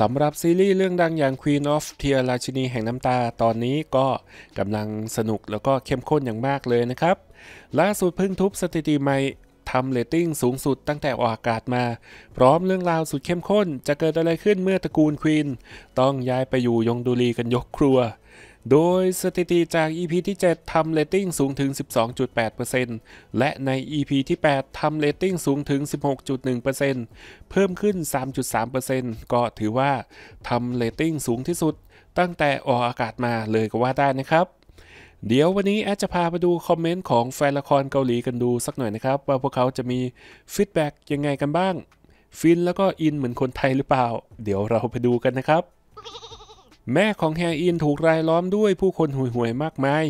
สำหรับซีรีส์เรื่องดังอย่าง Queen of Tears ราชินีแห่งน้ำตาตอนนี้ก็กำลังสนุกแล้วก็เข้มข้นอย่างมากเลยนะครับล่าสุดเพิ่งทุบสถิติใหม่ทำเรตติ้งสูงสุดตั้งแต่ออกอากาศมา พร้อมเรื่องราวสุดเข้มข้นจะเกิดอะไรขึ้นเมื่อตระกูลควีนต้องย้ายไปอยู่ยงดุรีกันยกครัวโดยสถิติจาก EP ที่ 7ทำเลตติ้งสูงถึง 12.8%และใน EP ที่ 8ทำเลตติ้งสูงถึง 16.1%เพิ่มขึ้น 3.3%ก็ถือว่าทำเลตติ้งสูงที่สุด ตั้งแต่ออกอากาศมาเลยก็ว่าได้นะครับ เดี๋ยววันนี้แอดจะพาไปดูคอมเมนต์ของแฟนละครเกาหลีกันดูสักหน่อยนะครับ ว่าพวกเขาจะมีฟีดแบ็กยังไงกันบ้าง ฟินแล้วก็อินเหมือนคนไทยหรือเปล่า เดี๋ยวเราไปดูกันนะครับแม่ของแฮอินถูกรายล้อมด้วยผู้คนห่วยๆมากมาย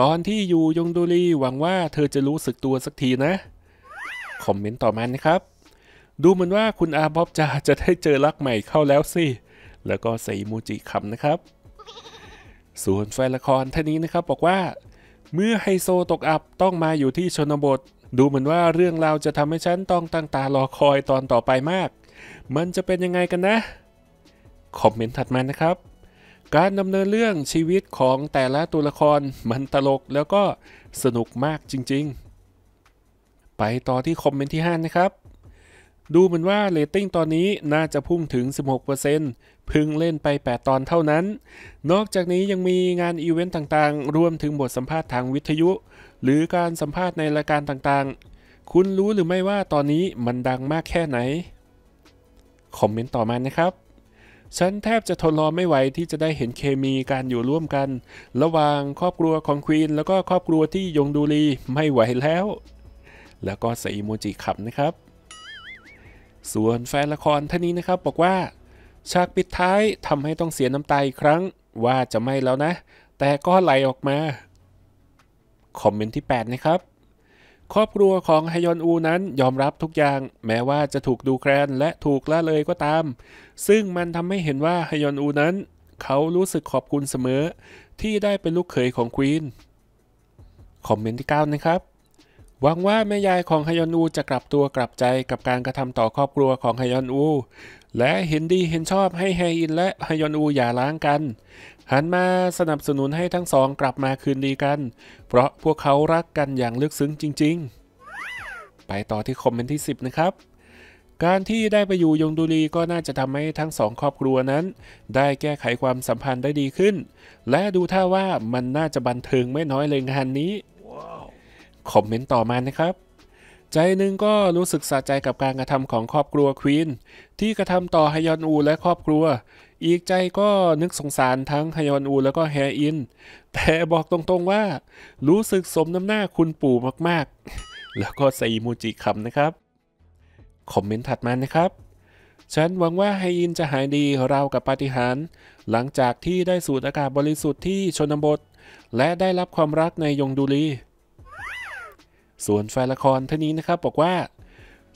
ตอนที่อยู่ยงดูรีหวังว่าเธอจะรู้สึกตัวสักทีนะ คอมเมนต์ต่อมานะครับ ดูเหมือนว่าคุณอาบ๊อบจาจะได้เจอรักใหม่เข้าแล้วสิ แล้วก็ใส่มูจิคำนะครับ ส่วนแฟนละครท่านนี้นะครับบอกว่า เมื่อไฮโซตกอับต้องมาอยู่ที่ชนบท ดูเหมือนว่าเรื่องราวจะทำให้ฉันต้องตั้งตารอคอยตอนต่อไปมาก มันจะเป็นยังไงกันนะคอมเมนต์ถัดมานะครับการดำเนินเรื่องชีวิตของแต่ละตัวละครมันตลกแล้วก็สนุกมากจริงๆ ไปต่อที่คอมเมนต์ที่5นะครับ ดูเหมือนว่าเรตติ้งตอนนี้น่าจะพุ่งถึง 16%พึ่งเล่นไป 8 ตอนเท่านั้น นอกจากนี้ยังมีงานอีเวนต์ต่างๆ รวมถึงบทสัมภาษณ์ทางวิทยุ หรือการสัมภาษณ์ในรายการต่างๆ คุณรู้หรือไม่ว่าตอนนี้มันดังมากแค่ไหน คอมเมนต์ต่อมานะครับฉันแทบจะทนรอไม่ไหวที่จะได้เห็นเคมีการอยู่ร่วมกัน ระหว่างครอบครัวของควีนแล้วก็ครอบครัวที่ยงดูรีไม่ไหวแล้วแล้วก็ใส่อีโมจิขับนะครับ ส่วนแฟนละครท่านนี้นะครับบอกว่าฉากปิดท้ายทำให้ต้องเสียน้ำตาอีกครั้งว่าจะไม่แล้วนะ แต่ก็ไหลออกมา คอมเมนต์ที่ 8 นะครับครอบครัวของฮยอนอูนั้น ยอมรับทุกอย่าง แม้ว่าจะถูกดูแคลนและถูกละเลยก็ตาม ซึ่งมันทำให้เห็นว่าฮยอนอูนั้น เขารู้สึกขอบคุณเสมอที่ได้เป็นลูกเขยของควีนคอมเมนต์ที่9นะครับ หวังว่าแม่ยายของฮยอนอูจะกลับตัวกลับใจกับการกระทำต่อครอบครัวของฮยอนอู และเห็นดีเห็นชอบให้ไฮอินและฮยอนอูอย่าล้างกันหันมาสนับสนุนให้ทั้งสองกลับมาคืนดีกัน เพราะพวกเขารักกันอย่างลึกซึ้งจริงๆ ไปต่อที่คอมเมนต์ที่ 10 นะครับ การที่ได้ไปอยู่ยงดุรีก็น่าจะทำให้ทั้งสองครอบครัวนั้น ได้แก้ไขความสัมพันธ์ได้ดีขึ้น และดูท่าว่ามันน่าจะบันเทิงไม่น้อยเลยงานนี้คอมเมนต์ต่อมานะครับ ใจหนึ่งก็รู้สึกสะใจกับการกระทำของครอบครัวควีนที่กระทำต่อฮยอนอู และครอบครัวอีกใจก็นึกสงสารทั้งฮยอนอูแล้วก็แฮอิน แต่บอกตรงๆว่า รู้สึกสมน้ำหน้าคุณปู่มากๆ แล้วก็ใส่มูจิคำนะครับ คอมเมนต์ถัดมานะครับ ฉันหวังว่าไฮอินจะหายดีเรากับปาฏิหาริย์หลังจากที่ได้สูดอากาศบริสุทธิ์ที่ชนบท และได้รับความรักในยงดูรี ส่วนแฟนละครท่านนี้นะครับบอกว่า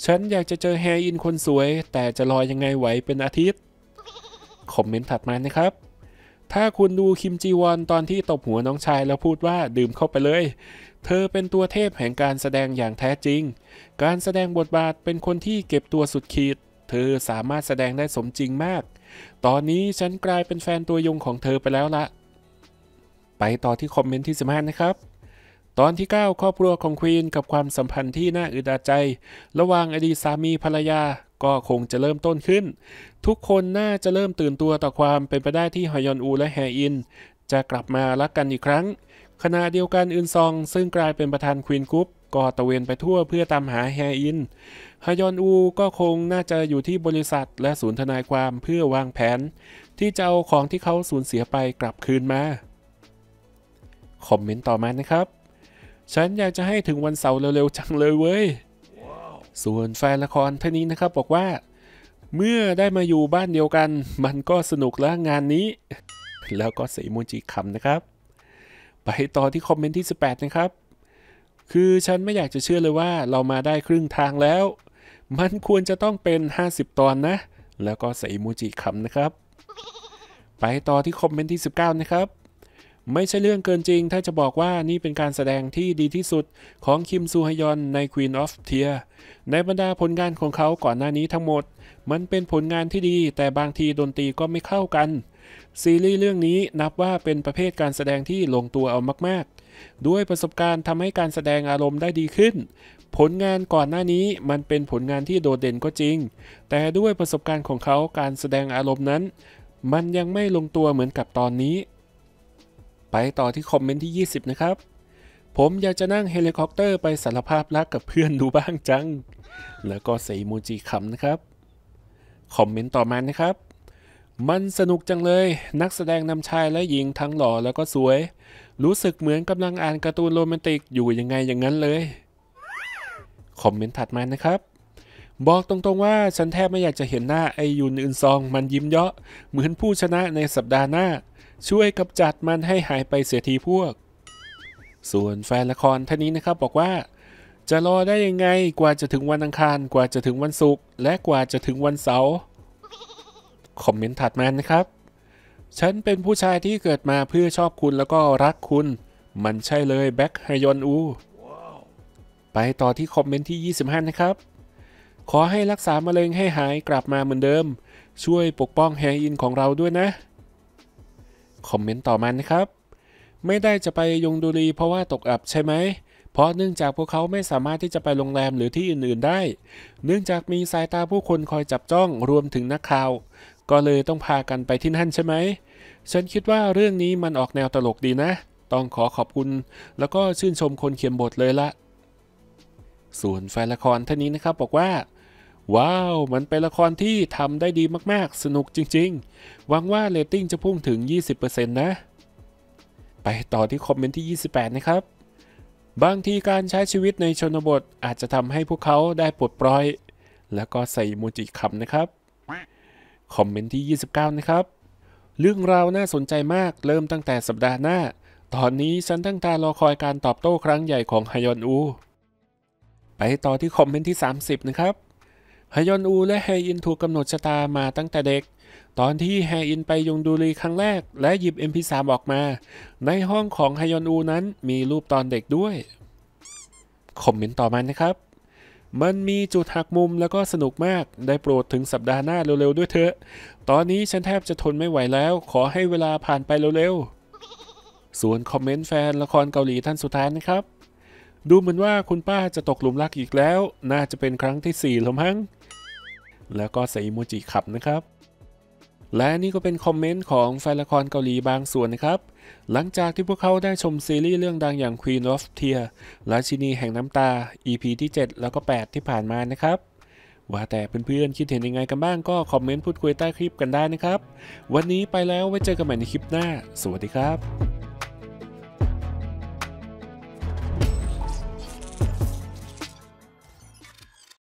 ฉันอยากจะเจอแฮอินคนสวย แต่จะรอยังไงไหวเป็นอาทิตย์คอมเมนต์ถัดมานะครับ ถ้าคุณดูคิมจีวอนตอนที่ตบหัวน้องชายแล้วพูดว่าดื่มเข้าไปเลย เธอเป็นตัวเทพแห่งการแสดงอย่างแท้จริง การแสดงบทบาทเป็นคนที่เก็บตัวสุดขีด เธอสามารถแสดงได้สมจริงมาก ตอนนี้ฉันกลายเป็นแฟนตัวยงของเธอไปแล้วละไปต่อที่คอมเมนต์ที่15นะครับ ตอนที่9ครอบครัวของควีนกับความสัมพันธ์ที่น่าอึดอัดใจ ระหว่างอดีตสามีภรรยาก็คงจะเริ่มต้นขึ้น ทุกคนน่าจะเริ่มตื่นตัวต่อความเป็นไปได้ที่ฮยอนอูและแฮอิน จะกลับมารักกันอีกครั้งขณะเดียวกันอึนซอง ซึ่งกลายเป็นประธานควีนกรุ๊ปก็ตะเวนไปทั่วเพื่อตามหาแฮอิน ฮยอนอู ก็คงน่าจะอยู่ที่บริษัทและศูนย์ทนายความเพื่อวางแผน ที่จะเอาของที่เขาสูญเสียไปกลับคืนมาคอมเมนต์ต่อมานะครับ ฉันอยากจะให้ถึงวันเสาร์เร็วๆจังเลยเว้ยส่วนแฟนละครท่านนี้นะครับบอกว่าเมื่อได้มาอยู่บ้านเดียวกัน มันก็สนุกแล้วงานนี้ แล้วก็ใส่มูจิคำนะครับ ไปต่อที่คอมเมนต์ที่ 18 นะครับ คือฉันไม่อยากจะเชื่อเลยว่าเรามาได้ครึ่งทางแล้ว มันควรจะต้องเป็น 50 ตอนนะแล้วก็ใส่มูจิคำนะครับ ไปต่อที่คอมเมนต์ที่ 19 นะครับไม่ใช่เรื่องเกินจริงถ้าจะบอกว่านี่เป็นการแสดงที่ดีที่สุดของคิมซูฮยอนใน Queen of t e a r ในบรรดาผลงานของเขาก่อนหน้านี้ทั้งหมด มันเป็นผลงานที่ดี แต่บางทีดนตรีก็ไม่เข้ากัน ซีรีส์เรื่องนี้นับว่าเป็นประเภทการแสดงที่ลงตัวเอามากๆ ด้วยประสบการณ์ทำให้การแสดงอารมณ์ได้ดีขึ้น ผลงานก่อนหน้านี้มันเป็นผลงานที่โดดเด่นก็จริง แต่ด้วยประสบการณ์ของเขาการแสดงอารมณ์นั้น มันยังไม่ลงตัวเหมือนกับตอนนี้ไปต่อที่คอมเมนต์ที่ 20 นะครับ ผมอยากจะนั่งเฮลิคอปเตอร์ไปสารภาพรักกับเพื่อนดูบ้างจัง แล้วก็ใส่โมจิขำนะครับ คอมเมนต์ต่อมานะครับ มันสนุกจังเลย นักแสดงนำชายและหญิงทั้งหล่อแล้วก็สวย รู้สึกเหมือนกำลังอ่านการ์ตูนโรแมนติก อยู่ยังไงอย่างนั้นเลย คอมเมนต์ถัดมานะครับ บอกตรงๆว่าฉันแทบไม่อยากจะเห็นหน้าไอยุนอึนซองมันยิ้มเยาะเหมือนผู้ชนะในสัปดาห์หน้าช่วยกำจัดมันให้หายไปเสียทีพวก ส่วนแฟนละครท่านนี้นะครับบอกว่า จะรอได้ยังไงกว่าจะถึงวันอังคาร กว่าจะถึงวันศุกร์และกว่าจะถึงวันเสาร์คอมเมนต์ถัดมานะครับ ฉันเป็นผู้ชายที่เกิดมาเพื่อชอบคุณแล้วก็รักคุณ มันใช่เลยแบ็คไฮยอนอูไปต่อที่คอมเมนต์ที่ 25 นะครับ ขอให้รักษามะเร็งให้หายกลับมาเหมือนเดิม ช่วยปกป้องแฮอินของเราด้วยนะคอมเมนต์ต่อมานะครับ ไม่ได้จะไปยงดุรีเพราะว่าตกอับใช่ไหมเพราะเนื่องจากพวกเขาไม่สามารถที่จะไปโรงแรมหรือที่อื่นๆได้ เนื่องจากมีสายตาผู้คนคอยจับจ้องรวมถึงนักข่าว ก็เลยต้องพากันไปที่นั่นใช่ไหมฉันคิดว่าเรื่องนี้มันออกแนวตลกดีนะต้องขอขอบคุณ แล้วก็ชื่นชมคนเขียนบทเลยละส่วนแฟนละครท่านนี้นะครับบอกว่าว้าว มันเป็นละครที่ทำได้ดีมากๆ สนุกจริงๆ หวังว่าเรตติ้งจะพุ่งถึง 20%นะ ไปต่อที่คอมเมนต์ที่ 28 นะครับ บางทีการใช้ชีวิตในชนบทอาจจะทำให้พวกเขาได้ปลดปล่อย แล้วก็ใส่โมจิคำนะครับ คอมเมนต์ที่ 29 นะครับ เรื่องราวน่าสนใจมาก เริ่มตั้งแต่สัปดาห์หน้า ตอนนี้ฉันตั้งตารอคอยการตอบโต้ครั้งใหญ่ของฮยอนอู ไปต่อที่คอมเมนต์ที่ 30 นะครับฮยอนอูและแฮอินถูกกำหนดชะตามาตั้งแต่เด็ก ตอนที่แฮอินไปยงดูรีครั้งแรกและหยิบ MP3 ออกมา ในห้องของฮยอนอูนั้นมีรูปตอนเด็กด้วย คอมเมนต์ต่อมานะครับ มันมีจุดหักมุมแล้วก็สนุกมาก ได้โปรดถึงสัปดาห์หน้าเร็วๆ ด้วยเถอะ ตอนนี้ฉันแทบจะทนไม่ไหวแล้ว ขอให้เวลาผ่านไปเร็วๆ ส่วนคอมเมนต์แฟนละครเกาหลีท่านสุดท้ายนะครับ ดูเหมือนว่าคุณป้าจะตกหลุมรักอีกแล้ว น่าจะเป็นครั้งที่4แล้วมั้งแล้วก็ใส่อิโมจิขับนะครับ และนี่ก็เป็นคอมเมนต์ของแฟนละครเกาหลีบางส่วนนะครับ หลังจากที่พวกเขาได้ชมซีรีส์เรื่องดังอย่าง Queen of Tears ราชินีแห่งน้ำตา EP ที่ 7 แล้วก็ 8 ที่ผ่านมานะครับ ว่าแต่เพื่อนๆ คิดเห็นยังไงกันบ้างก็คอมเมนต์พูดคุยใต้คลิปกันได้นะครับ วันนี้ไปแล้ว ไว้เจอกันใหม่ในคลิปหน้า สวัสดีครับ